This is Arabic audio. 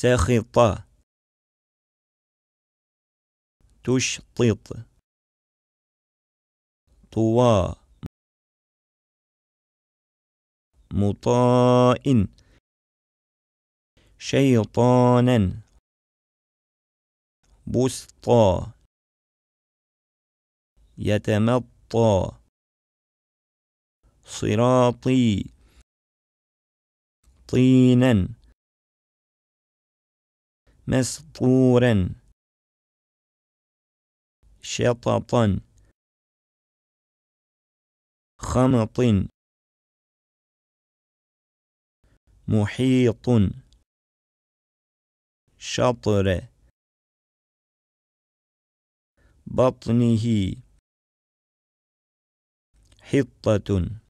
سخط تشطط طوى مطاء شيطانا بسطى يتمطى صراطي طينا مسطورا شططا خمط محيط شطر بطنه حطة